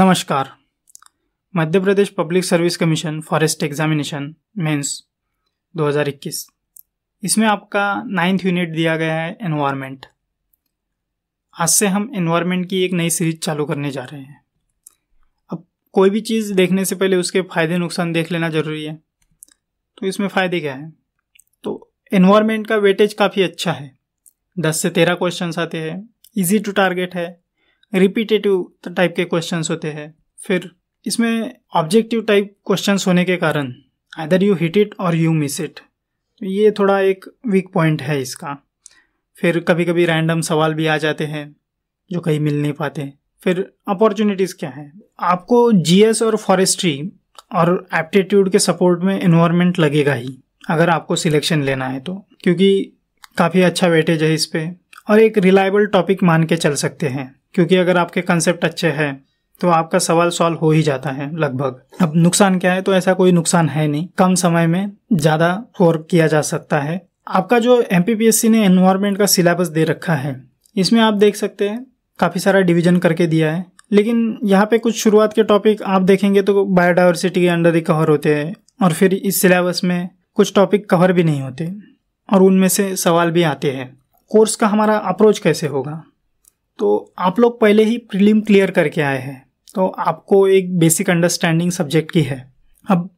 नमस्कार Madhya Pradesh public service commission forest examination mains 2021 इसमें आपका नाइन्थ यूनिट दिया गया है एनवायरनमेंट आज से हम एनवायरनमेंट की एक नई सीरीज चालू करने जा रहे हैं अब कोई भी चीज़ देखने से पहले उसके फ़ायदे नुकसान देख लेना ज़रूरी है तो इसमें फ़ायदे क्या हैं तो एनवायरनमेंट का वेटेज काफ़ी अच्छा है दस से तेरह क्वेश्चन आते हैं ईजी टू टारगेट है रिपीटेटिव टाइप के क्वेश्चन होते हैं फिर इसमें ऑब्जेक्टिव टाइप क्वेश्चन होने के कारण आदर यू हिट इट और यू मिस इट ये थोड़ा एक वीक पॉइंट है इसका फिर कभी कभी रैंडम सवाल भी आ जाते हैं जो कहीं मिल नहीं पाते फिर अपॉर्चुनिटीज़ क्या है आपको जीएस और फॉरेस्ट्री और एप्टीट्यूड के सपोर्ट में इन्वायरमेंट लगेगा ही अगर आपको सिलेक्शन लेना है तो क्योंकि काफ़ी अच्छा वेटेज है इस पर और एक रिलायबल टॉपिक मान के चल सकते हैं क्योंकि अगर आपके कंसेप्ट अच्छे हैं तो आपका सवाल सॉल्व हो ही जाता है लगभग अब नुकसान क्या है तो ऐसा कोई नुकसान है नहीं कम समय में ज़्यादा और किया जा सकता है आपका जो एम ने एनवायरमेंट का सिलेबस दे रखा है इसमें आप देख सकते हैं काफ़ी सारा डिवीजन करके दिया है लेकिन यहाँ पे कुछ शुरुआत के टॉपिक आप देखेंगे तो बायोडाइवर्सिटी के अंडर ही कवर होते हैं और फिर इस सिलेबस में कुछ टॉपिक कवर भी नहीं होते और उनमें से सवाल भी आते हैं कोर्स का हमारा अप्रोच कैसे होगा तो आप लोग पहले ही प्रीलिम क्लियर करके आए हैं तो आपको एक बेसिक अंडरस्टैंडिंग सब्जेक्ट की है अब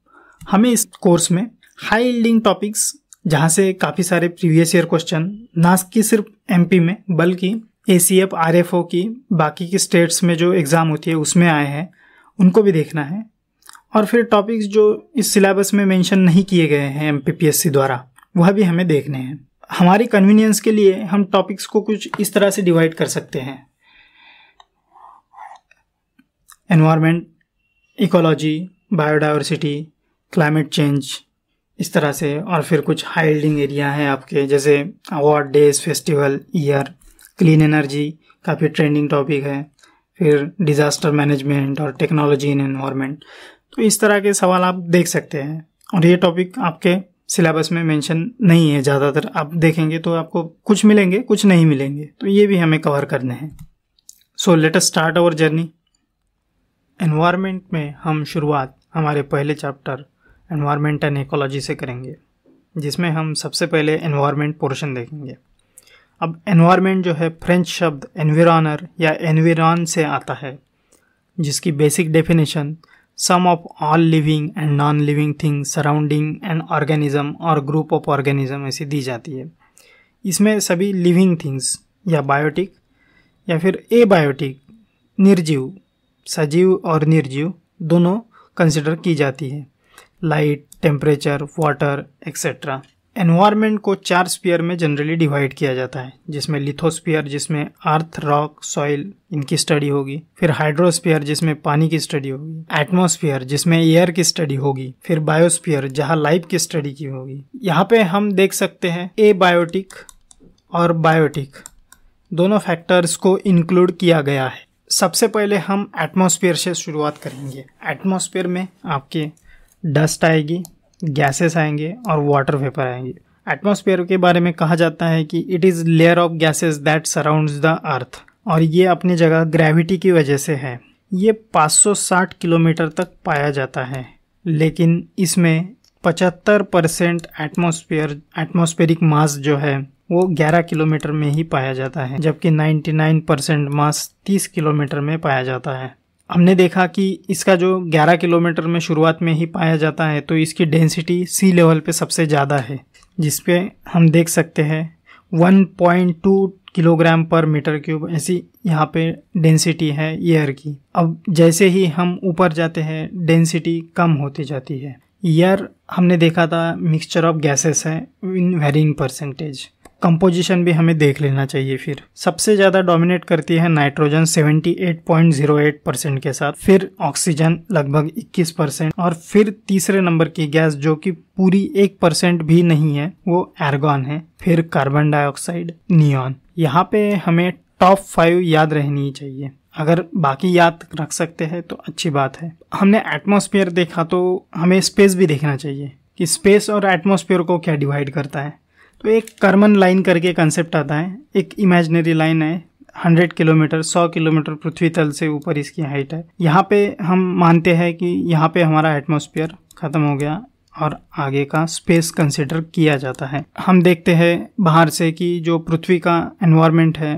हमें इस कोर्स में हाई इल्डिंग टॉपिक्स जहाँ से काफ़ी सारे प्रीवियस ईयर क्वेश्चन ना कि सिर्फ एम में बल्कि A C F R F O की बाकी की स्टेट्स में जो एग्ज़ाम होती है उसमें आए हैं उनको भी देखना है और फिर टॉपिक्स जो इस सिलेबस में मेंशन नहीं किए गए हैं M P P S C द्वारा वह भी हमें देखने हैं हमारी कन्वीनियंस के लिए हम टॉपिक्स को कुछ इस तरह से डिवाइड कर सकते हैं environment ecology biodiversity climate change इस तरह से और फिर कुछ हाइल्डिंग एरिया हैं आपके जैसे award days festival year clean energy काफ़ी ट्रेंडिंग टॉपिक है फिर डिज़ास्टर मैनेजमेंट और टेक्नोलॉजी इन एनवायरनमेंट तो इस तरह के सवाल आप देख सकते हैं और ये टॉपिक आपके सिलेबस में मेंशन नहीं है ज़्यादातर आप देखेंगे तो आपको कुछ मिलेंगे कुछ नहीं मिलेंगे तो ये भी हमें कवर करने हैं so let us start our journey environment में हम शुरुआत हमारे पहले चैप्टर एनवायरनमेंट एंड एकोलॉजी से करेंगे जिसमें हम सबसे पहले एनवायरनमेंट पोर्शन देखेंगे अब एनवायरनमेंट जो है फ्रेंच शब्द एनविरानर या एनविरान से आता है जिसकी basic definition sum of all living and non-living things surrounding an organism और group of organism ऐसे दी जाती है इसमें सभी living things या बायोटिक या फिर ए बायोटिक निर्जीव सजीव और निर्जीव दोनों कंसिडर की जाती है light temperature water etcetera environment को चार स्पीयर में जनरली डिवाइड किया जाता है जिसमें लिथोस्पियर जिसमें अर्थ रॉक सॉइल इनकी स्टडी होगी फिर हाइड्रोस्पियर जिसमें पानी की स्टडी होगी एटमोस्फियर जिसमें एयर की स्टडी होगी फिर बायोस्पियर जहां लाइफ की स्टडी की होगी यहाँ पे हम देख सकते हैं ए बायोटिक और बायोटिक दोनों फैक्टर्स को इंक्लूड किया गया है सबसे पहले हम एटमोस्फियर से शुरुआत करेंगे एटमोस्फियर में आपके डस्ट आएगी गैसेस आएंगे और वाटर वेपर आएंगे एटमॉस्फेयर के बारे में कहा जाता है कि it is layer of gases that surrounds the earth और ये अपनी जगह ग्रेविटी की वजह से है ये 560 किलोमीटर तक पाया जाता है लेकिन इसमें 75 परसेंट एटमोसफियर एटमोस्फेरिक मास जो है वो 11 किलोमीटर में ही पाया जाता है जबकि 99 परसेंट मास 30 किलोमीटर में पाया जाता है हमने देखा कि इसका जो 11 किलोमीटर में शुरुआत में ही पाया जाता है तो इसकी डेंसिटी सी लेवल पे सबसे ज़्यादा है जिसपे हम देख सकते हैं 1.2 किलोग्राम पर मीटर क्यूब ऐसी यहाँ पे डेंसिटी है एयर की अब जैसे ही हम ऊपर जाते हैं डेंसिटी कम होती जाती है एयर हमने देखा था मिक्सचर ऑफ गैसेस है इन वेरिंग परसेंटेज कंपोजिशन भी हमें देख लेना चाहिए फिर सबसे ज़्यादा डोमिनेट करती है नाइट्रोजन 78.08 परसेंट के साथ फिर ऑक्सीजन लगभग 21 परसेंट और फिर तीसरे नंबर की गैस जो कि पूरी एक परसेंट भी नहीं है वो एर्गॉन है फिर कार्बन डाइऑक्साइड नियॉन यहाँ पे हमें टॉप फाइव याद रहनी चाहिए अगर बाकी याद रख सकते हैं तो अच्छी बात है हमने एटमोस्फेयर देखा तो हमें स्पेस भी देखना चाहिए कि स्पेस और एटमोस्फेयर को क्या डिवाइड करता है तो एक कर्मन लाइन करके कंसेप्ट आता है एक इमेजनरी लाइन है हंड्रेड किलोमीटर सौ किलोमीटर पृथ्वी तल से ऊपर इसकी हाइट है यहाँ पे हम मानते हैं कि यहाँ पे हमारा एटमोसफियर ख़त्म हो गया और आगे का स्पेस कंसिडर किया जाता है हम देखते हैं बाहर से कि जो पृथ्वी का एनवायरमेंट है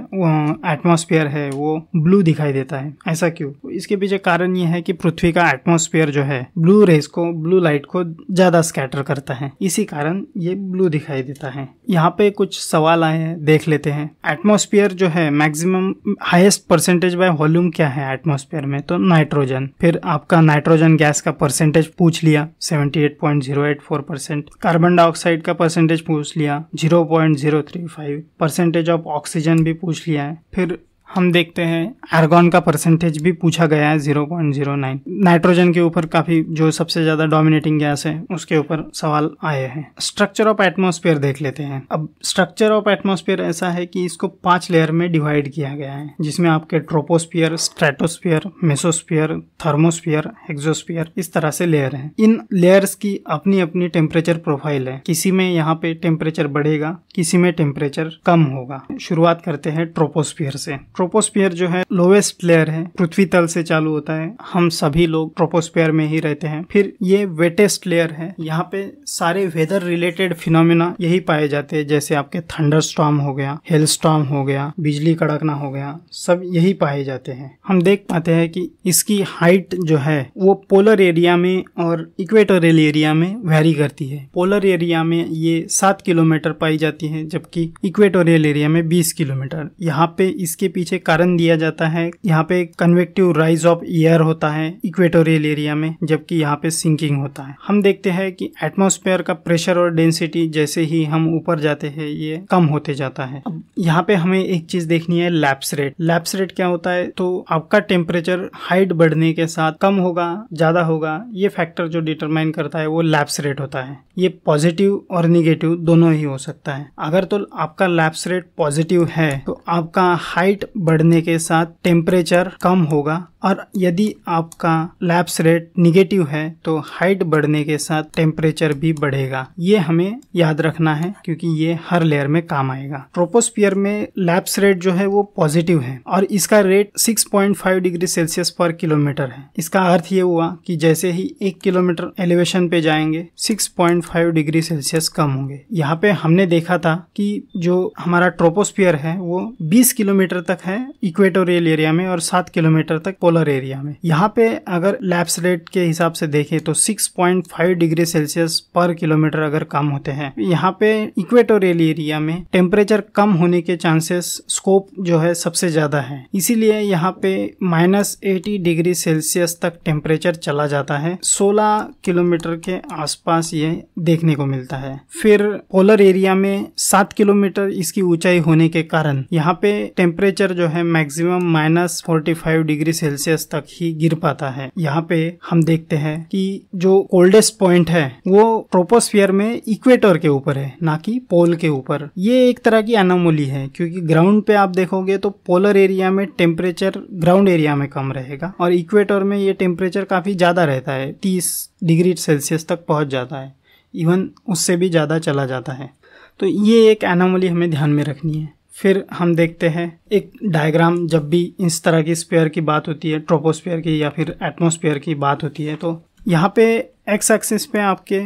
एटमॉस्फेयर है वो ब्लू दिखाई देता है ऐसा क्यों इसके पीछे कारण ये है कि पृथ्वी का एटमॉस्फेयर जो है ब्लू रेस को ब्लू लाइट को ज्यादा स्कैटर करता है इसी कारण ये ब्लू दिखाई देता है यहाँ पे कुछ सवाल आए हैं देख लेते हैं एटमोस्फियर जो है maximum highest percentage by volume क्या है एटमोसफियर में तो नाइट्रोजन फिर आपका नाइट्रोजन गैस का परसेंटेज पूछ लिया सेवेंटी परसेंट कार्बन डाइऑक्साइड का परसेंटेज पूछ लिया 0.035 परसेंटेज ऑफ ऑक्सीजन भी पूछ लिया है फिर हम देखते हैं आर्गोन का परसेंटेज भी पूछा गया है 0.09 नाइट्रोजन के ऊपर काफ़ी जो सबसे ज़्यादा डोमिनेटिंग गैस है उसके ऊपर सवाल आए हैं स्ट्रक्चर ऑफ एटमॉस्फेयर देख लेते हैं अब स्ट्रक्चर ऑफ एटमॉस्फेयर ऐसा है कि इसको पांच लेयर में डिवाइड किया गया है जिसमें आपके troposphere stratosphere mesosphere thermosphere exosphere इस तरह से लेयर है इन लेयर्स की अपनी अपनी टेम्परेचर प्रोफाइल है किसी में यहाँ पे टेम्परेचर बढ़ेगा किसी में टेम्परेचर कम होगा शुरुआत करते हैं ट्रोपोस्फियर से ट्रोपोस्पियर जो है लोवेस्ट लेयर है पृथ्वी तल से चालू होता है हम सभी लोग ट्रोपोस्पियर में ही रहते हैं फिर ये वेटेस्ट लेयर है यहाँ पे सारे वेदर रिलेटेड फिनोमिना यही पाए जाते हैं जैसे आपके थंडर स्टॉम हो गया हेल स्टॉम हो गया बिजली कड़कना हो गया सब यही पाए जाते हैं हम देख पाते हैं कि इसकी हाइट जो है वो पोलर एरिया में और इक्वेटोरियल एरिया में वेरी करती है पोलर एरिया में ये सात किलोमीटर पाई जाती है जबकि इक्वेटोरियल एरिया में बीस किलोमीटर यहाँ पे इसके पीछे नीचे कारण दिया जाता है यहाँ पे कन्वेक्टिव राइज ऑफ एयर होता है इक्वेटोरियल एरिया में जबकि यहाँ पे सिंकिंग होता है हम देखते हैं कि एटमोस्फेयर का प्रेशर और डेंसिटी जैसे ही हम ऊपर जाते हैं ये कम होते जाता है अब यहाँ पे हमें एक चीज देखनी है लैप्स रेट लैप्स रेट क्या होता है तो आपका टेम्परेचर हाइट बढ़ने के साथ कम होगा ज्यादा होगा ये फैक्टर जो डिटरमाइन करता है वो लैप्स रेट होता है ये पॉजिटिव और निगेटिव दोनों ही हो सकता है अगर तो आपका लैप्स रेट पॉजिटिव है तो आपका हाइट बढ़ने के साथ टेम्परेचर कम होगा और यदि आपका लैप्स रेट निगेटिव है तो हाइट बढ़ने के साथ टेम्परेचर भी बढ़ेगा ये हमें याद रखना है क्योंकि ये हर लेयर में काम आएगा ट्रोपोस्पियर में लैप्स रेट जो है वो पॉजिटिव है और इसका rate 6.5 degree Celsius per kilometre है इसका अर्थ ये हुआ कि जैसे ही एक किलोमीटर एलिवेशन पे जाएंगे 6.5 डिग्री सेल्सियस कम होंगे यहाँ पे हमने देखा था कि जो हमारा ट्रोपोस्पियर है वो 20 किलोमीटर तक है है इक्वेटोरियल एरिया में और सात किलोमीटर तक पोलर एरिया में यहाँ पे अगर लैप्स रेट के हिसाब से देखें तो 6.5 डिग्री सेल्सियस पर किलोमीटर अगर कम होते हैं यहाँ पे इक्वेटोरियल एरिया में टेम्परेचर कम होने के चांसेस स्कोप जो है सबसे ज्यादा है इसीलिए यहाँ पे माइनस एटी डिग्री सेल्सियस तक टेम्परेचर चला जाता है सोलह किलोमीटर के आसपास ये देखने को मिलता है फिर पोलर एरिया में सात किलोमीटर इसकी ऊंचाई होने के कारण यहाँ पे टेम्परेचर टेम्परेचर जो है maximum minus forty five degree Celsius तक ही गिर पाता है यहाँ पे हम देखते हैं कि जो कोल्डेस्ट पॉइंट है वो ट्रोपोस्फियर में इक्वेटर के ऊपर है ना कि पोल के ऊपर ये एक तरह की एनोमोली है क्योंकि ग्राउंड पे आप देखोगे तो पोलर एरिया में टेम्परेचर ग्राउंड एरिया में कम रहेगा और इक्वेटर में ये टेम्परेचर काफी ज्यादा रहता है तीस डिग्री सेल्सियस तक पहुंच जाता है इवन उससे भी ज़्यादा चला जाता है तो ये एक एनामोली हमें ध्यान में रखनी है फिर हम देखते हैं एक डायग्राम जब भी इस तरह की स्पेयर की बात होती है ट्रोपोस्फेयर की या फिर एटमोस्फेयर की बात होती है तो यहाँ पे एक्स एक्सिस पे आपके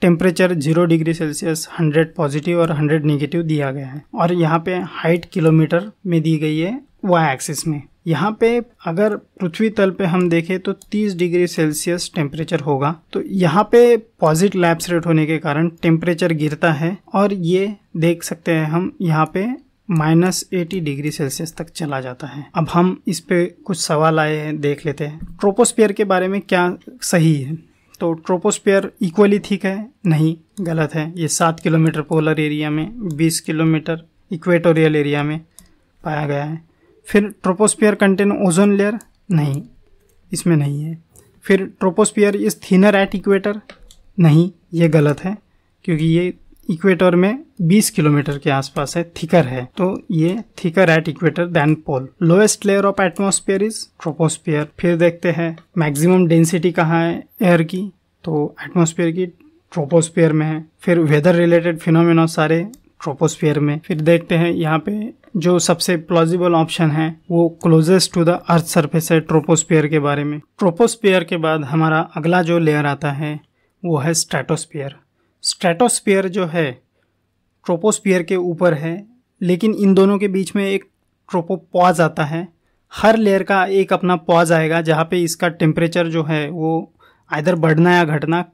temperature zero degree Celsius hundred positive और हंड्रेड नेगेटिव दिया गया है और यहाँ पे हाइट किलोमीटर में दी गई है वाई एक्सिस में यहाँ पे अगर पृथ्वी तल पे हम देखें तो 30 डिग्री सेल्सियस टेम्परेचर होगा तो यहाँ पे पॉजिट लैप्स रेट होने के कारण टेम्परेचर गिरता है और ये देख सकते हैं हम यहाँ पे माइनस एटी डिग्री सेल्सियस तक चला जाता है अब हम इस पे कुछ सवाल आए हैं देख लेते हैं ट्रोपोस्पियर के बारे में क्या सही है तो ट्रोपोस्पियर इक्वली ठीक है नहीं गलत है ये सात किलोमीटर पोलर एरिया में बीस किलोमीटर इक्वेटोरियल एरिया में पाया गया है फिर ट्रोपोस्पियर कंटेन ओजोन लेयर नहीं इसमें नहीं है फिर troposphere is thinner at equator नहीं ये गलत है क्योंकि ये इक्वेटर में 20 किलोमीटर के आसपास है थिकर है तो ये thicker at equator than pole lowest layer of atmosphere is troposphere फिर देखते हैं मैक्सिमम डेंसिटी कहाँ है एयर की तो एटमोस्फेयर की ट्रोपोस्फियर में है फिर वेदर रिलेटेड फिनोमिना सारे ट्रोपोस्फियर में फिर देखते हैं यहाँ पे जो सबसे प्लॉजिबल ऑप्शन है वो closest to the earth surface है ट्रोपोस्फियर के बारे में ट्रोपोस्फियर के बाद हमारा अगला जो लेयर आता है वो है स्ट्रेटोस्फियर स्ट्रेटोस्फीयर जो है ट्रोपोस्फीयर के ऊपर है लेकिन इन दोनों के बीच में एक ट्रोपोपॉज आता है हर लेयर का एक अपना पॉज आएगा जहाँ पे इसका टेम्परेचर जो है वो आइधर बढ़ना या घटना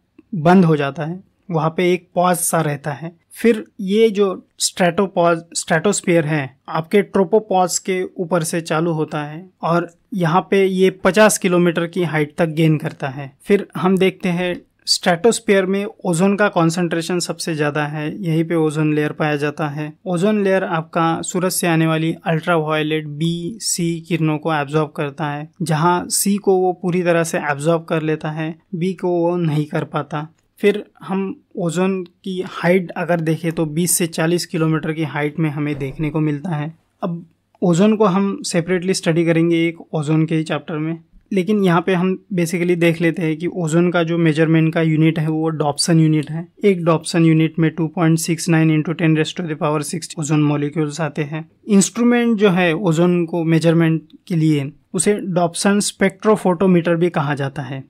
बंद हो जाता है वहाँ पे एक पॉज सा रहता है फिर ये जो स्ट्रेटोपॉज स्ट्रेटोस्फीयर है आपके ट्रोपोपॉज के ऊपर से चालू होता है और यहाँ पे ये 50 किलोमीटर की हाइट तक गेन करता है फिर हम देखते हैं स्ट्रेटोस्फीयर में ओजोन का कॉन्सेंट्रेशन सबसे ज़्यादा है यहीं पे ओजोन लेयर पाया जाता है ओजोन लेयर आपका सूरज से आने वाली अल्ट्रा वायलेट बी सी किरणों को एब्जॉर्ब करता है जहाँ सी को वो पूरी तरह से एब्जॉर्ब कर लेता है बी को वो नहीं कर पाता फिर हम ओजोन की हाइट अगर देखें तो 20 से 40 किलोमीटर की हाइट में हमें देखने को मिलता है अब ओजोन को हम सेपरेटली स्टडी करेंगे एक ओजोन के ही चैप्टर में लेकिन यहाँ पे हम बेसिकली देख लेते हैं कि ओजोन का जो मेजरमेंट का यूनिट है वो डॉप्सन यूनिट है एक डॉप्सन यूनिट में 2.69 point six nine into ten raised to the power six ozone molecules आते हैं इंस्ट्रूमेंट जो है ओजोन को मेजरमेंट के लिए उसे डॉप्सन स्पेक्ट्रोफोटोमीटर भी कहा जाता है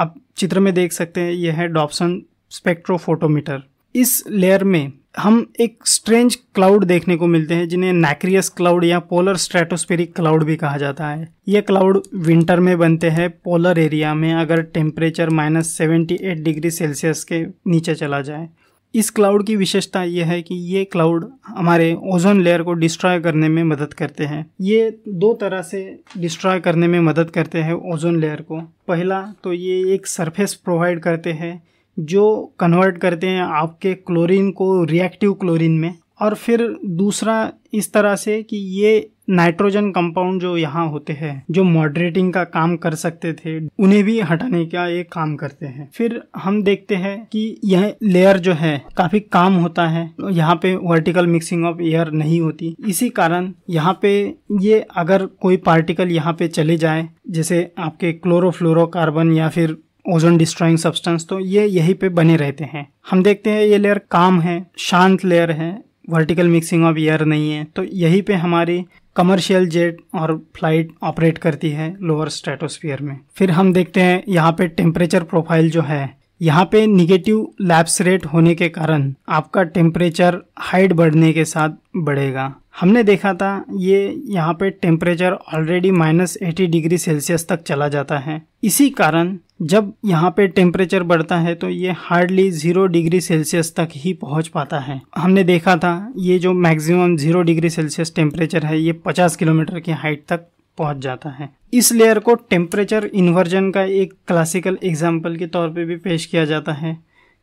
आप चित्र में देख सकते हैं यह है डॉप्सन स्पेक्ट्रोफोटोमीटर इस लेयर में हम एक स्ट्रेंज क्लाउड देखने को मिलते हैं जिन्हें नैक्रियस क्लाउड या पोलर स्ट्रेटोस्फेरिक क्लाउड भी कहा जाता है ये क्लाउड विंटर में बनते हैं पोलर एरिया में अगर temperature minus seventy eight degree Celsius के नीचे चला जाए इस क्लाउड की विशेषता यह है कि ये क्लाउड हमारे ओजोन लेयर को डिस्ट्रॉय करने में मदद करते हैं ये दो तरह से डिस्ट्रॉय करने में मदद करते हैं ओजोन लेयर को पहला तो ये एक सरफेस प्रोवाइड करते हैं जो कन्वर्ट करते हैं आपके क्लोरीन को रिएक्टिव क्लोरीन में और फिर दूसरा इस तरह से कि ये नाइट्रोजन कंपाउंड जो यहाँ होते हैं जो मॉडरेटिंग का काम कर सकते थे उन्हें भी हटाने का एक काम करते हैं फिर हम देखते हैं कि यह लेयर जो है काफी काम होता है यहाँ पे वर्टिकल मिक्सिंग ऑफ एयर नहीं होती इसी कारण यहाँ पे ये अगर कोई पार्टिकल यहाँ पे चले जाए जैसे आपके क्लोरोफ्लोरोकार्बन या फिर ओजोन डिस्ट्रॉइंग सब्सटेंस तो ये यहीं पे बने रहते हैं हम देखते हैं ये लेयर काम है शांत लेयर है वर्टिकल मिक्सिंग ऑफ एयर नहीं है तो यहीं पे हमारी कमर्शियल जेट और फ्लाइट ऑपरेट करती है लोअर स्ट्रेटोस्फीयर में फिर हम देखते हैं यहाँ पे टेम्परेचर प्रोफाइल जो है यहाँ पे निगेटिव लैप्स रेट होने के कारण आपका टेम्परेचर हाइट बढ़ने के साथ बढ़ेगा हमने देखा था ये यहाँ पे temperature already minus eighty degree Celsius तक चला जाता है इसी कारण जब यहाँ पे टेम्परेचर बढ़ता है तो ये हार्डली ज़ीरो डिग्री सेल्सियस तक ही पहुँच पाता है हमने देखा था ये जो maximum zero degree Celsius temperature है ये पचास किलोमीटर की हाइट तक पहुँच जाता है इस लेयर को टेम्परेचर इन्वर्जन का एक क्लासिकल एग्जाम्पल के तौर पर भी पेश किया जाता है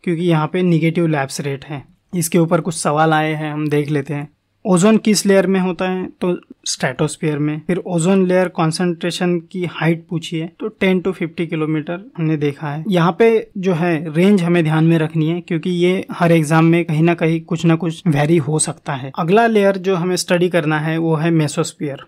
क्योंकि यहाँ पर निगेटिव लैप्स रेट है इसके ऊपर कुछ सवाल आए हैं हम देख लेते हैं ओजोन किस लेयर में होता है तो स्ट्रेटोस्फीयर में फिर ओजोन लेयर कॉन्सेंट्रेशन की हाइट पूछिए तो 10 टू 50 किलोमीटर हमने देखा है यहाँ पे जो है रेंज हमें ध्यान में रखनी है क्योंकि ये हर एग्जाम में कहीं ना कहीं कुछ ना कुछ वेरी हो सकता है अगला लेयर जो हमें स्टडी करना है वो है मेसोस्फीयर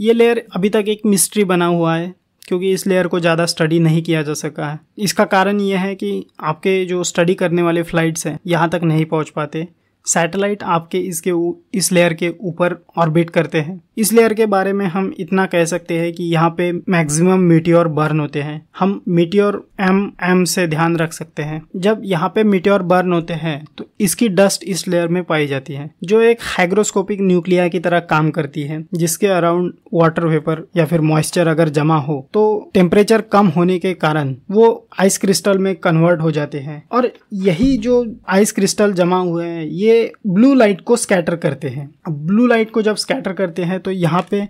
ये लेयर अभी तक एक मिस्ट्री बना हुआ है क्योंकि इस लेयर को ज़्यादा स्टडी नहीं किया जा सका है इसका कारण यह है कि आपके जो स्टडी करने वाले फ्लाइट्स हैं यहाँ तक नहीं पहुँच पाते सैटेलाइट आपके इसके इस लेयर के ऊपर ऑर्बिट करते हैं इस लेयर के बारे में हम इतना कह सकते हैं कि यहाँ पे मैक्सिमम मीटियोर बर्न होते हैं हम मीटियोर एम एम से ध्यान रख सकते हैं जब यहाँ पे मीटियोर बर्न होते हैं तो इसकी डस्ट इस लेयर में पाई जाती है जो एक हाइग्रोस्कोपिक न्यूक्लिया की तरह काम करती है जिसके अराउंड वाटर वेपर या फिर मॉइस्चर अगर जमा हो तो टेम्परेचर कम होने के कारण वो आइस क्रिस्टल में कन्वर्ट हो जाते हैं और यही जो आइस क्रिस्टल जमा हुए हैं ये ब्लू लाइट को स्कैटर करते हैं अब ब्लू लाइट को जब स्कैटर करते हैं तो यहाँ पे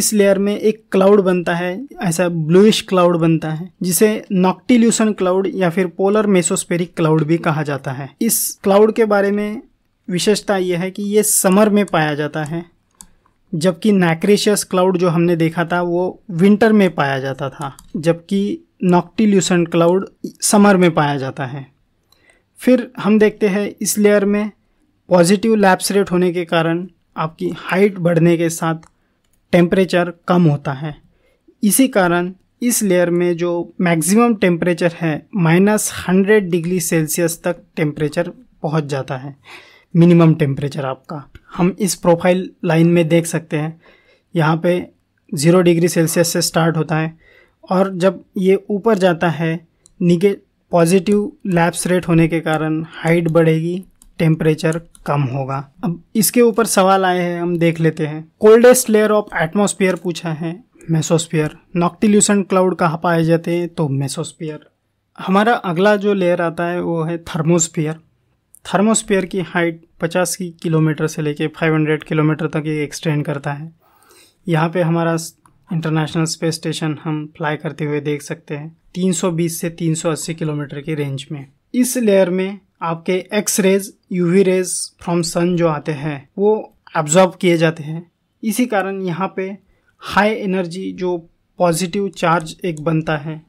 इस लेयर में एक क्लाउड बनता है ऐसा ब्लूइश क्लाउड बनता है जिसे नॉक्टिल्यूशन क्लाउड या फिर पोलर मेसोस्पेरिक क्लाउड भी कहा जाता है इस क्लाउड के बारे में विशेषता यह है कि ये समर में पाया जाता है जबकि नैक्रेशियस क्लाउड जो हमने देखा था वो विंटर में पाया जाता था जबकि नॉक्टिल्यूसन क्लाउड समर में पाया जाता है फिर हम देखते हैं इस लेयर में पॉजिटिव लैप्स रेट होने के कारण आपकी हाइट बढ़ने के साथ टेम्परेचर कम होता है इसी कारण इस लेयर में जो मैक्सिमम टेम्परेचर है माइनस हंड्रेड डिग्री सेल्सियस तक टेम्परेचर पहुंच जाता है मिनिमम टेम्परेचर आपका हम इस प्रोफाइल लाइन में देख सकते हैं यहाँ पे ज़ीरो डिग्री सेल्सियस से स्टार्ट होता है और जब ये ऊपर जाता है निगे पॉजिटिव लैप्स रेट होने के कारण हाइट बढ़ेगी टेम्परेचर कम होगा अब इसके ऊपर सवाल आए हैं हम देख लेते हैं कोल्डेस्ट लेयर ऑफ एटमोस्फियर पूछा है मेसोस्फियर नॉक्टिल्यूसन क्लाउड कहाँ पाए जाते हैं तो मेसोस्फियर हमारा अगला जो लेयर आता है वो है थर्मोस्फियर थर्मोस्फियर की हाइट 50 की किलोमीटर से लेके 500 किलोमीटर तक ये एक्सटेंड करता है यहाँ पे हमारा इंटरनेशनल स्पेस स्टेशन हम फ्लाई करते हुए देख सकते हैं 320 से 380 किलोमीटर की रेंज में इस लेयर में आपके X rays UV rays from sun जो आते हैं वो एब्जॉर्ब किए जाते हैं इसी कारण यहाँ पे हाई एनर्जी जो पॉजिटिव चार्ज एक बनता है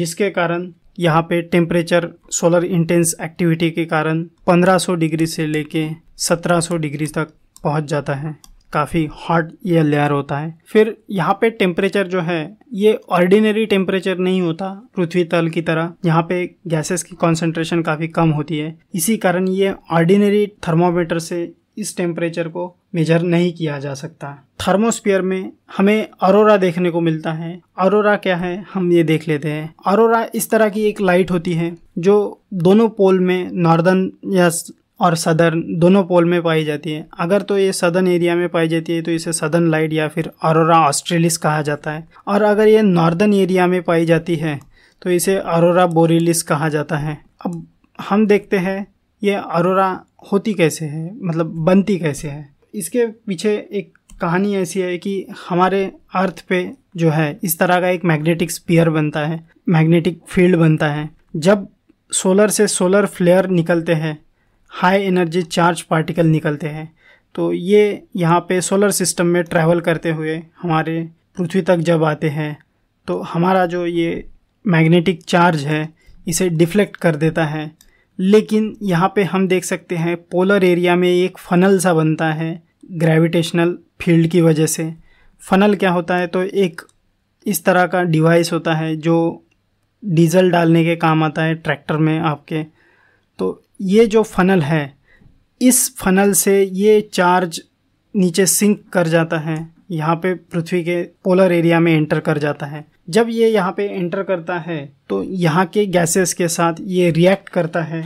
जिसके कारण यहाँ पे टेम्परेचर सोलर इंटेंस एक्टिविटी के कारण 1500 डिग्री से लेके 1700 डिग्री तक पहुँच जाता है काफ़ी हॉट यह लेयर होता है फिर यहाँ पे टेम्परेचर जो है ये ऑर्डिनरी टेम्परेचर नहीं होता पृथ्वी तल की तरह यहाँ पे गैसेस की कॉन्सेंट्रेशन काफ़ी कम होती है इसी कारण ये ऑर्डिनरी थर्मोमीटर से इस टेम्परेचर को मेजर नहीं किया जा सकता थर्मोस्फीयर में हमें अरोरा देखने को मिलता है अरोरा क्या है हम ये देख लेते हैं अरोरा इस तरह की एक लाइट होती है जो दोनों पोल में नॉर्दर्न या और सदर्न दोनों पोल में पाई जाती है अगर तो ये सदर्न एरिया में पाई जाती है तो इसे सदर्न लाइट या फिर अरोरा ऑस्ट्रेलिस कहा जाता है और अगर ये नॉर्दर्न एरिया में पाई जाती है तो इसे अरोरा बोरिलिस कहा जाता है अब हम देखते हैं ये अरोरा होती कैसे है मतलब बनती कैसे है इसके पीछे एक कहानी ऐसी है कि हमारे अर्थ पे जो है इस तरह का एक मैग्नेटिक स्पीयर बनता है मैग्नेटिक फील्ड बनता है जब सोलर से सोलर फ्लेयर निकलते हैं हाई एनर्जी चार्ज पार्टिकल निकलते हैं तो ये यहाँ पे सोलर सिस्टम में ट्रैवल करते हुए हमारे पृथ्वी तक जब आते हैं तो हमारा जो ये मैग्नेटिक चार्ज है इसे डिफ्लेक्ट कर देता है लेकिन यहाँ पे हम देख सकते हैं पोलर एरिया में एक फनल सा बनता है ग्रेविटेशनल फील्ड की वजह से फनल क्या होता है तो एक इस तरह का डिवाइस होता है जो डीजल डालने के काम आता है ट्रैक्टर में आपके ये जो फनल है इस फनल से ये चार्ज नीचे सिंक कर जाता है यहाँ पे पृथ्वी के पोलर एरिया में एंटर कर जाता है जब ये यहाँ पे एंटर करता है तो यहाँ के गैसेस के साथ ये रिएक्ट करता है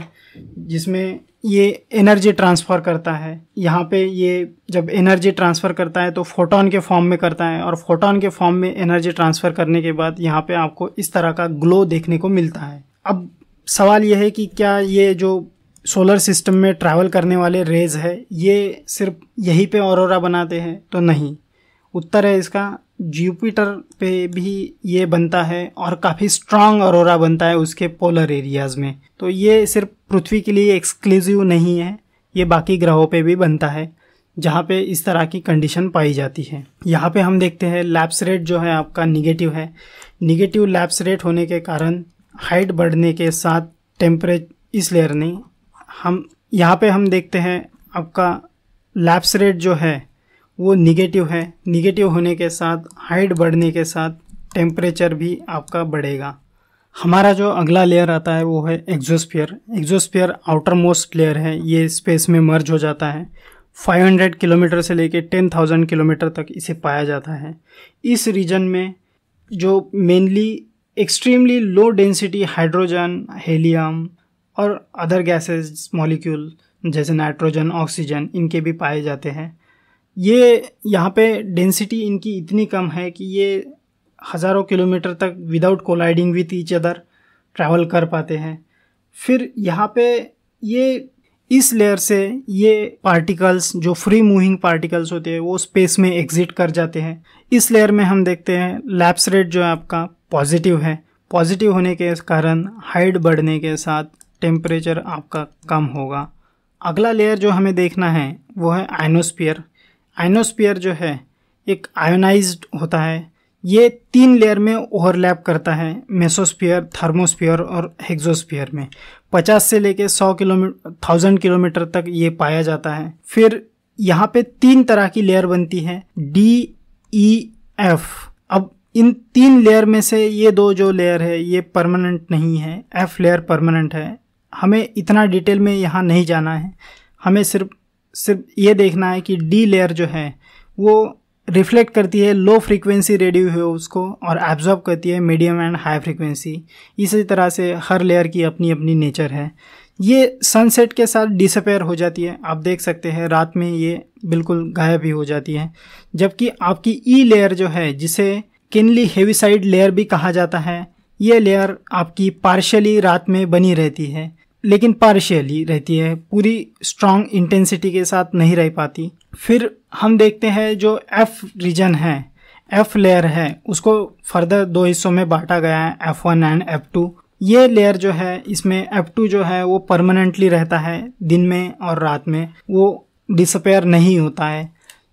जिसमें ये एनर्जी ट्रांसफ़र करता है यहाँ पे ये जब एनर्जी ट्रांसफ़र करता है तो फोटोन के फॉर्म में करता है और फोटोन के फॉर्म में एनर्जी ट्रांसफ़र करने के बाद यहाँ पे आपको इस तरह का ग्लो देखने को मिलता है अब सवाल यह है कि क्या ये जो सोलर सिस्टम में ट्रैवल करने वाले रेज है ये सिर्फ यहीं पे औररा बनाते हैं तो नहीं उत्तर है इसका जुपिटर पे भी ये बनता है और काफ़ी स्ट्रांग औरोरा बनता है उसके पोलर एरियाज़ में तो ये सिर्फ पृथ्वी के लिए एक्सक्लूसिव नहीं है ये बाकी ग्रहों पे भी बनता है जहाँ पे इस तरह की कंडीशन पाई जाती है यहाँ पे हम देखते हैं लैप्स रेट जो है आपका निगेटिव है निगेटिव लैप्स रेट होने के कारण हाइट बढ़ने के साथ टेम्परेच इस लेयर ने हम यहाँ पे हम देखते हैं आपका लैप्स रेट जो है वो निगेटिव है निगेटिव होने के साथ हाइट बढ़ने के साथ टेम्परेचर भी आपका बढ़ेगा हमारा जो अगला लेयर आता है वो है exosphere exosphere outermost layer है ये स्पेस में मर्ज हो जाता है 500 किलोमीटर से लेके 10,000 किलोमीटर तक इसे पाया जाता है इस रीजन में जो mainly extremely low density hydrogen helium और अदर गैसेस मॉलिक्यूल जैसे नाइट्रोजन ऑक्सीजन इनके भी पाए जाते हैं ये यहाँ पे डेंसिटी इनकी इतनी कम है कि ये हज़ारों किलोमीटर तक without colliding with each other travel कर पाते हैं फिर यहाँ पे ये इस लेयर से ये पार्टिकल्स जो फ्री मूविंग पार्टिकल्स होते हैं वो स्पेस में एग्जिट कर जाते हैं इस लेयर में हम देखते हैं लैप्स रेट जो है आपका पॉजिटिव है पॉजिटिव होने के कारण हाइट बढ़ने के साथ टेम्परेचर आपका कम होगा अगला लेयर जो हमें देखना है वो है आइनोस्फियर आइनोस्फियर जो है एक आयोनाइज्ड होता है ये तीन लेयर में ओवरलैप करता है मेसोस्फियर थर्मोस्फियर और हेक्सोस्फियर में 50 से लेके 100 किलोमीटर थाउजेंड किलोमीटर तक ये पाया जाता है फिर यहाँ पे तीन तरह की लेयर बनती है डी ई एफ अब इन तीन लेयर में से ये दो जो लेयर है ये परमानेंट नहीं है एफ लेयर परमानेंट है हमें इतना डिटेल में यहाँ नहीं जाना है हमें सिर्फ सिर्फ ये देखना है कि डी लेयर जो है वो रिफ्लेक्ट करती है लो फ्रीक्वेंसी रेडियो है उसको और एब्जॉर्ब करती है मीडियम एंड हाई फ्रीक्वेंसी इसी तरह से हर लेयर की अपनी अपनी नेचर है ये सनसेट के साथ डिसअपेयर हो जाती है आप देख सकते हैं रात में ये बिल्कुल गायब ही हो जाती है जबकि आपकी ई e लेयर जो है जिसे किनली हेवीसाइड लेयर भी कहा जाता है ये लेयर आपकी पार्शली रात में बनी रहती है लेकिन पार्शियली रहती है पूरी स्ट्रांग इंटेंसिटी के साथ नहीं रह पाती फिर हम देखते हैं जो एफ रीजन है एफ लेयर है उसको फर्दर दो हिस्सों में बांटा गया है F one and F two ये लेयर जो है इसमें एफ टू जो है वो परमानेंटली रहता है दिन में और रात में वो डिसपेयर नहीं होता है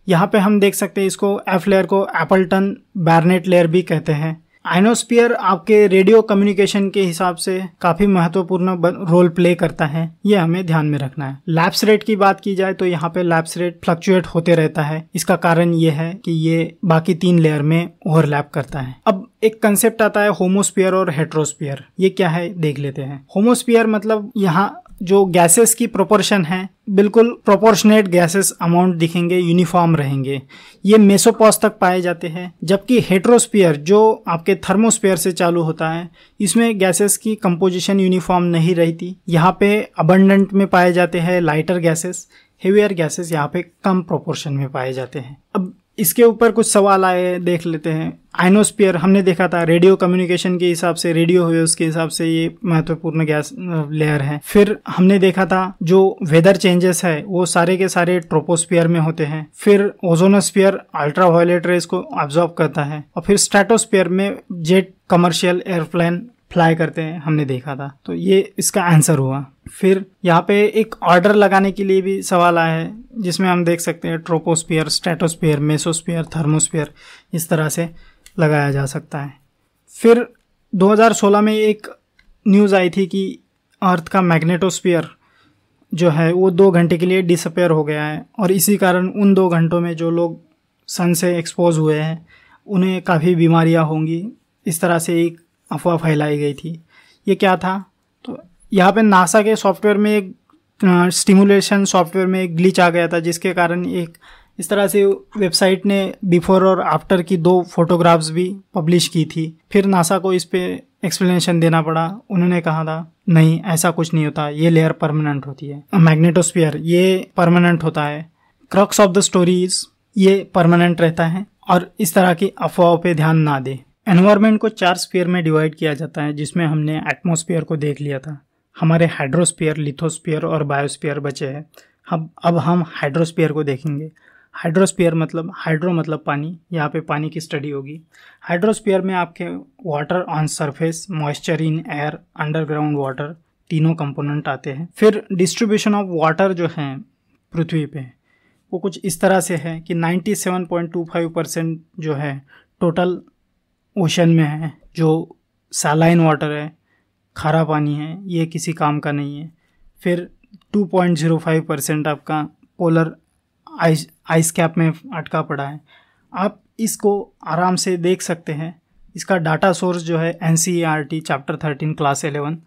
यहाँ पे हम देख सकते हैं इसको एफ लेयर को एपल्टन बैरनेट लेयर भी कहते हैं आइनोस्पियर आपके रेडियो कम्युनिकेशन के हिसाब से काफी महत्वपूर्ण रोल प्ले करता है ये हमें ध्यान में रखना है लैप्स रेट की बात की जाए तो यहाँ पे लैप्स रेट फ्लक्चुएट होते रहता है इसका कारण ये है कि ये बाकी तीन लेयर में ओवरलैप करता है अब एक कंसेप्ट आता है होमोस्पियर और हेट्रोस्पियर ये क्या है देख लेते हैं होमोस्पियर मतलब यहाँ जो गैसेस की प्रोपोर्शन है बिल्कुल प्रोपोर्शनेट गैसेस अमाउंट दिखेंगे यूनिफॉर्म रहेंगे ये मेसोपॉज तक पाए जाते हैं जबकि हेट्रोस्पियर जो आपके थर्मोस्पियर से चालू होता है इसमें गैसेस की कंपोजिशन यूनिफॉर्म नहीं रहती यहाँ पे अबंडेंट में पाए जाते हैं लाइटर गैसेस हेवियर गैसेस यहाँ पे कम प्रोपोर्शन में पाए जाते हैं अब इसके ऊपर कुछ सवाल आए देख लेते हैं आइनोस्पियर हमने देखा था रेडियो कम्युनिकेशन के हिसाब से रेडियो हुए उसके हिसाब से ये महत्वपूर्ण गैस लेयर है फिर हमने देखा था जो वेदर चेंजेस है वो सारे के सारे ट्रोपोस्पियर में होते हैं फिर ओजोनोस्पियर अल्ट्रा वायलेट रेस को ऑब्जॉर्व करता है और फिर स्ट्रेटोस्पियर में जेट कमर्शियल एयरप्लेन फ्लाई करते हैं हमने देखा था तो ये इसका आंसर हुआ फिर यहाँ पे एक ऑर्डर लगाने के लिए भी सवाल आया है जिसमें हम देख सकते हैं ट्रोपोस्पियर स्टेटोस्पियर मेसोस्पियर थर्मोस्पियर इस तरह से लगाया जा सकता है फिर 2016 में एक न्यूज़ आई थी कि अर्थ का मैग्नेटोस्पियर जो है वो दो घंटे के लिए डिसअपेयर हो गया है और इसी कारण उन दो घंटों में जो लोग सन से एक्सपोज हुए हैं उन्हें काफ़ी बीमारियां होंगी इस तरह से एक अफवाह फैलाई गई थी ये क्या था तो यहाँ पे नासा के सॉफ्टवेयर में एक स्टिमुलेशन सॉफ्टवेयर में एक ग्लिच आ गया था जिसके कारण एक इस तरह से वेबसाइट ने बिफोर और आफ्टर की दो फोटोग्राफ्स भी पब्लिश की थी फिर नासा को इस पे एक्सप्लेनेशन देना पड़ा उन्होंने कहा था नहीं ऐसा कुछ नहीं होता ये लेयर परमानेंट होती है मैग्नेटोस्फियर ये परमानेंट होता है क्रक्स ऑफ द स्टोरीज ये परमानेंट रहता है और इस तरह की अफवाहों पे ध्यान ना दे एनवायरमेंट को चार स्पेयर में डिवाइड किया जाता है जिसमें हमने एटमोस्फियर को देख लिया था हमारे हाइड्रोस्पियर लिथोस्पियर और बायोस्पियर बचे हैं हम अब हम हाइड्रोस्पियर को देखेंगे हाइड्रोस्पियर मतलब हाइड्रो मतलब पानी यहाँ पे पानी की स्टडी होगी हाइड्रोस्पियर में आपके water on surface moisture in air underground water तीनों कंपोनेंट आते हैं फिर डिस्ट्रीब्यूशन ऑफ वाटर जो है पृथ्वी पे वो कुछ इस तरह से है कि 97.25 परसेंट जो है टोटल ओशन में है जो सालाइन वाटर है खारा पानी है ये किसी काम का नहीं है फिर 2.05 परसेंट आपका पोलर आइस आइस कैप में अटका पड़ा है आप इसको आराम से देख सकते हैं इसका डाटा सोर्स जो है an chapter thirteen class eleven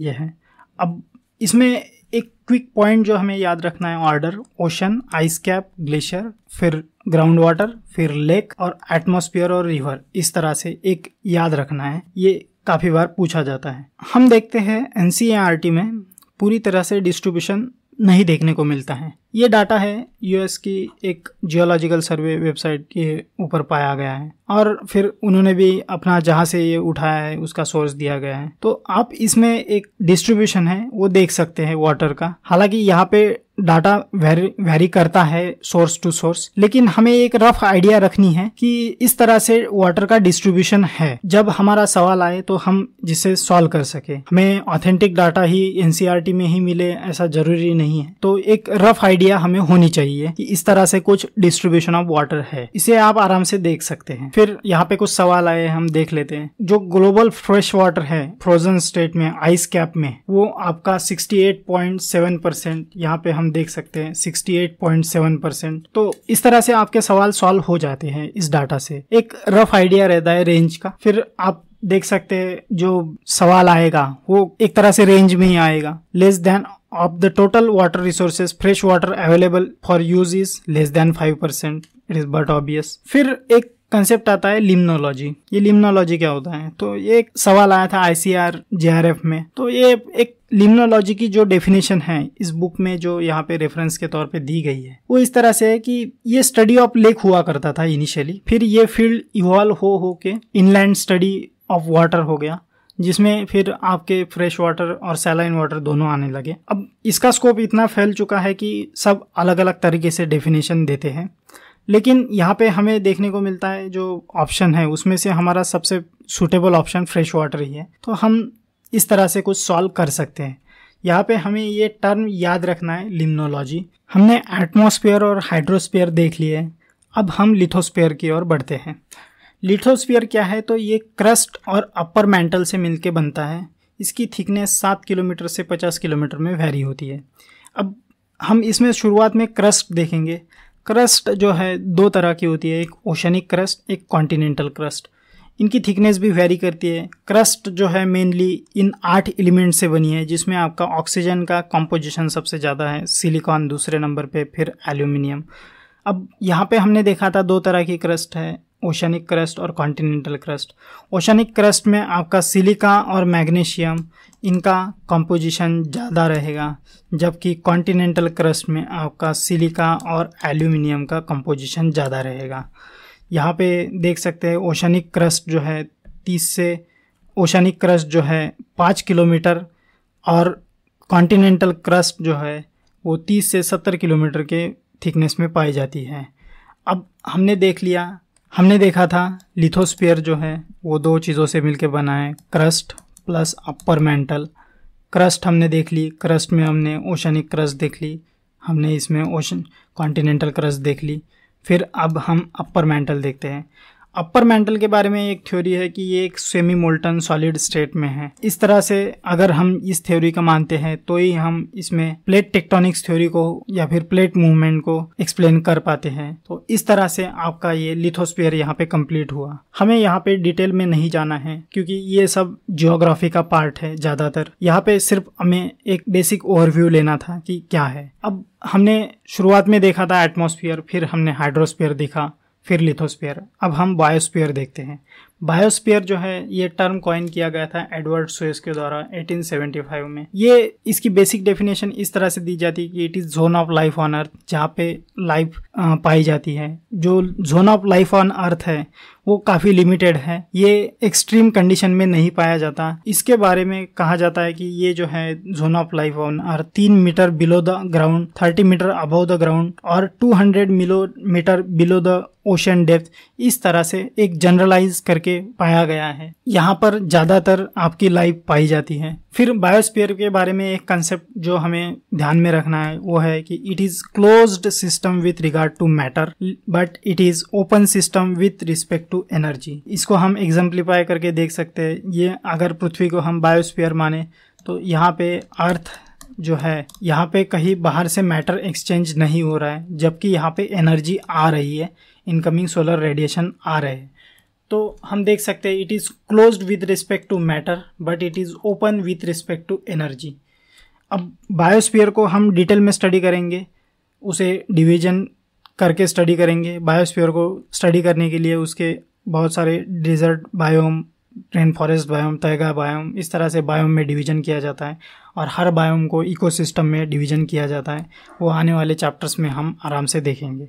ये है अब इसमें एक क्विक पॉइंट जो हमें याद रखना है order ocean ice cap glacier फिर ग्राउंड वाटर फिर लेक और एटमोस्फियर और रिवर इस तरह से एक याद रखना है ये काफ़ी बार पूछा जाता है हम देखते हैं एन e में पूरी तरह से डिस्ट्रीब्यूशन नहीं देखने को मिलता है ये डाटा है यूएस की एक जियोलॉजिकल सर्वे वेबसाइट के ऊपर पाया गया है और फिर उन्होंने भी अपना जहाँ से ये उठाया है उसका सोर्स दिया गया है तो आप इसमें एक डिस्ट्रीब्यूशन है वो देख सकते हैं वाटर का हालांकि यहाँ पे डाटा वेरी वेरी करता है सोर्स टू सोर्स लेकिन हमें एक रफ आइडिया रखनी है कि इस तरह से वाटर का डिस्ट्रीब्यूशन है जब हमारा सवाल आए तो हम जिसे सॉल्व कर सके हमें ऑथेंटिक डाटा ही एनसीआरटी e में ही मिले ऐसा जरूरी नहीं है तो एक रफ आइडिया आइडिया हमें होनी चाहिए कि इस तरह से कुछ डिस्ट्रीब्यूशन ऑफ वाटर है इसे आप आराम से देख सकते हैं फिर यहाँ पे कुछ सवाल आए हम देख लेते हैं जो ग्लोबल फ्रेश वाटर है फ्रोजन स्टेट में आइस कैप में वो आपका 68.7 परसेंट यहाँ पे हम देख सकते हैं 68.7 परसेंट तो इस तरह से आपके सवाल सॉल्व हो जाते हैं इस डाटा से एक रफ आइडिया रहता है रेंज का फिर आप देख सकते हैं जो सवाल आएगा वो एक तरह से रेंज में ही आएगा less than Of the total water resources, fresh water available for use is less than 5%. It is but obvious. फिर एक कंसेप्ट आता है लिम्नोलॉजी ये लिम्नोलॉजी क्या होता है तो ये एक सवाल आया था आईसीआर जेआरएफ में तो ये एक लिम्नोलॉजी की जो डेफिनेशन है इस बुक में जो यहाँ पे रेफरेंस के तौर पे दी गई है वो इस तरह से है कि ये स्टडी ऑफ लेक हुआ करता था इनिशियली फिर ये फील्ड इवॉल्व हो हो के इनलैंड स्टडी ऑफ वाटर हो गया जिसमें फिर आपके फ्रेश वाटर और सैलाइन वाटर दोनों आने लगे अब इसका स्कोप इतना फैल चुका है कि सब अलग अलग तरीके से डेफिनेशन देते हैं लेकिन यहाँ पे हमें देखने को मिलता है जो ऑप्शन है उसमें से हमारा सबसे सूटेबल ऑप्शन फ्रेश वाटर ही है तो हम इस तरह से कुछ सॉल्व कर सकते हैं यहाँ पे हमें ये टर्म याद रखना है लिम्नोलॉजी हमने एटमोसफियर और हाइड्रोस्फीयर देख लिए अब हम लिथोस्फीयर की ओर बढ़ते हैं लिथोस्फीयर क्या है तो ये क्रस्ट और अपर मैंटल से मिलके बनता है इसकी थिकनेस सात किलोमीटर से पचास किलोमीटर में वैरी होती है अब हम इसमें शुरुआत में क्रस्ट देखेंगे क्रस्ट जो है दो तरह की होती है एक ओशनिक क्रस्ट एक कॉन्टिनेंटल क्रस्ट इनकी थिकनेस भी वेरी करती है क्रस्ट जो है मेनली इन आठ एलिमेंट से बनी है जिसमें आपका ऑक्सीजन का कॉम्पोजिशन सबसे ज़्यादा है सिलिकॉन दूसरे नंबर पे फिर एल्यूमिनियम अब यहाँ पे हमने देखा था दो तरह की क्रस्ट है ओशनिक क्रस्ट और कॉन्टिनेंटल क्रस्ट ओशनिक क्रस्ट में आपका सिलिका और मैग्नीशियम इनका कंपोजिशन ज़्यादा रहेगा जबकि कॉन्टिनेंटल क्रस्ट में आपका सिलिका और एल्यूमिनियम का कंपोजिशन ज़्यादा रहेगा यहाँ पे देख सकते हैं ओशनिक क्रस्ट जो है तीस से ओशनिक क्रस्ट जो है पाँच किलोमीटर और कॉन्टिनेंटल क्रस्ट जो है वो तीस से सत्तर किलोमीटर के थिकनेस में पाई जाती है अब हमने देख लिया हमने देखा था लिथोस्फीयर जो है वो दो चीज़ों से मिलके बना है crust plus upper mantle crust हमने देख ली क्रस्ट में हमने ओशनिक क्रस्ट देख ली हमने इसमें ओशन कॉन्टिनेंटल क्रस्ट देख ली फिर अब हम अपर मेंटल देखते हैं अपर मेंटल के बारे में एक थ्योरी है कि ये एक सेमी मोल्टन सॉलिड स्टेट में है इस तरह से अगर हम इस थ्योरी का मानते हैं तो ही हम इसमें प्लेट टेक्टोनिक्स थ्योरी को या फिर प्लेट मूवमेंट को एक्सप्लेन कर पाते हैं तो इस तरह से आपका ये लिथोस्फीयर यहाँ पे कंप्लीट हुआ हमें यहाँ पे डिटेल में नहीं जाना है क्योंकि ये सब जियोग्राफी का पार्ट है ज्यादातर यहाँ पे सिर्फ हमें एक बेसिक ओवरव्यू लेना था कि क्या है अब हमने शुरुआत में देखा था एटमोस्फियर फिर हमने हाइड्रोस्फियर देखा फिर लिथोस्फीयर अब हम बायोस्फीयर देखते हैं बायोस्पियर जो है ये टर्म कॉइन किया गया था एडवर्ड स्वेस के द्वारा 1875 में ये इसकी बेसिक डेफिनेशन इस तरह से दी जाती है कि it is zone of life on earth जहाँ पे लाइफ पाई जाती है जो zone of life on earth है वो काफ़ी लिमिटेड है ये एक्सट्रीम कंडीशन में नहीं पाया जाता इसके बारे में कहा जाता है कि ये जो है zone of life on earth तीन metre below the ground thirty metre above the ground और टू हंड्रेड मिलो metre below the ocean depth इस तरह से एक जनरलाइज करके करके पाया गया है यहाँ पर ज़्यादातर आपकी लाइफ पाई जाती है फिर बायोस्फीयर के बारे में एक कंसेप्ट जो हमें ध्यान में रखना है वो है कि it is closed system with regard to matter but it is open system with respect to energy इसको हम एग्जाम्प्लीफाई करके देख सकते हैं ये अगर पृथ्वी को हम बायोस्फीयर माने तो यहाँ पे अर्थ जो है यहाँ पे कहीं बाहर से मैटर एक्सचेंज नहीं हो रहा है जबकि यहाँ पे एनर्जी आ रही है इनकमिंग सोलर रेडिएशन आ रहे हैं तो हम देख सकते हैं it is closed with respect to matter but it is open with respect to energy अब बायोस्फीयर को हम डिटेल में स्टडी करेंगे उसे डिवीजन करके स्टडी करेंगे बायोस्फीयर को स्टडी करने के लिए उसके बहुत सारे desert biome rain forest biome taiga biome इस तरह से बायोम में डिवीजन किया जाता है और हर बायोम को इकोसिस्टम में डिवीजन किया जाता है वो आने वाले चैप्टर्स में हम आराम से देखेंगे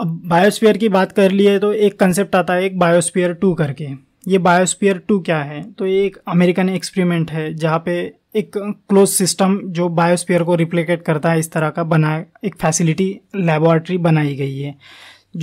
अब बायोस्फीयर की बात कर लिए तो एक कंसेप्ट आता है एक बायोस्फीयर टू करके ये बायोस्फीयर टू क्या है तो ये एक अमेरिकन एक्सपेरिमेंट है जहाँ पे एक क्लोज सिस्टम जो बायोस्फीयर को रिप्लिकेट करता है इस तरह का बना एक फैसिलिटी लेबॉर्ट्री बनाई गई है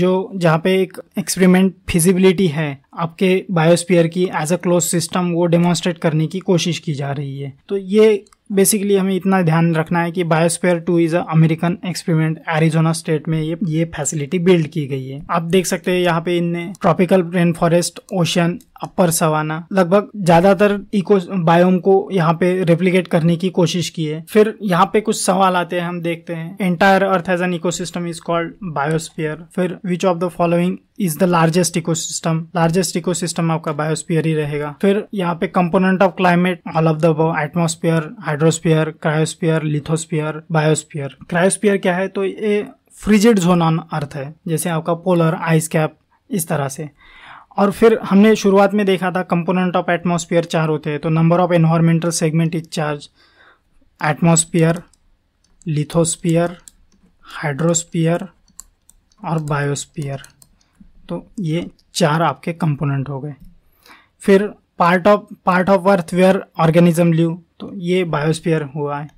जो जहाँ पे एक एक्सपेरिमेंट फिजिबिलिटी है आपके बायोस्फीयर की एज अ क्लोज सिस्टम वो डेमोन्स्ट्रेट करने की कोशिश की जा रही है तो ये बेसिकली हमें इतना ध्यान रखना है कि biosphere two is American experiment Arizona state में ये ये फैसिलिटी बिल्ड की गई है आप देख सकते हैं यहाँ पे इन tropical rain forest ocean upper savanna लगभग ज्यादातर इको बायोम को यहाँ पे रेप्लीकेट करने की कोशिश की है फिर यहाँ पे कुछ सवाल आते हैं हम देखते हैं entire earth as an eco is called biosphere फिर which of the following is the largest ecosystem largest ecosystem आपका बायोस्पियर ही रहेगा फिर यहाँ पे component of climate all of the atmosphere hydrosphere cryosphere lithosphere biosphere cryosphere क्या है तो ये फ्रिजिड जोन ऑन अर्थ है जैसे आपका पोलर आइस कैप इस तरह से और फिर हमने शुरुआत में देखा था कंपोनेंट ऑफ एटमॉस्फेयर चार होते हैं तो number of environmental segment is charge atmosphere lithosphere hydrosphere और बायोस्फीयर तो ये चार आपके कंपोनेंट हो गए फिर part of part of earth where organism live तो ये बायोस्फीयर हुआ है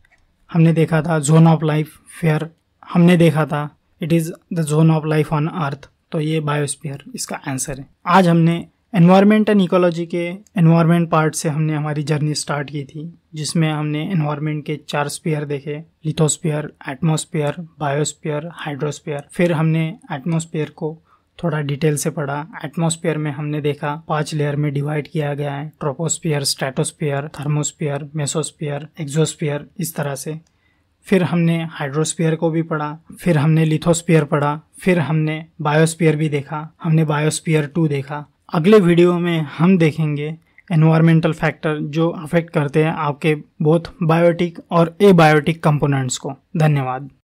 हमने देखा था जोन ऑफ लाइफ फेयर हमने देखा था it is the zone of life on earth तो ये बायोस्फीयर इसका आंसर है आज हमने एनवायरमेंट एंड इकोलॉजी के एनवायरमेंट पार्ट से हमने हमारी जर्नी स्टार्ट की थी जिसमें हमने एनवायरमेंट के चार स्पेयर देखे लिथोस्पियर एटमोस्पियर बायोस्पियर हाइड्रोस्पियर फिर हमने एटमोस्पेयर को थोड़ा डिटेल से पढ़ा एटमॉस्फेयर में हमने देखा पांच लेयर में डिवाइड किया गया है troposphere stratosphere thermosphere mesosphere exosphere इस तरह से फिर हमने हाइड्रोस्फीयर को भी पढ़ा फिर हमने लिथोस्फीयर पढ़ा फिर हमने बायोस्फीयर भी देखा हमने बायोस्फीयर टू देखा अगले वीडियो में हम देखेंगे एनवायरमेंटल फैक्टर जो अफेक्ट करते हैं आपके बोथ बायोटिक और एबायोटिक कंपोनेंट्स को धन्यवाद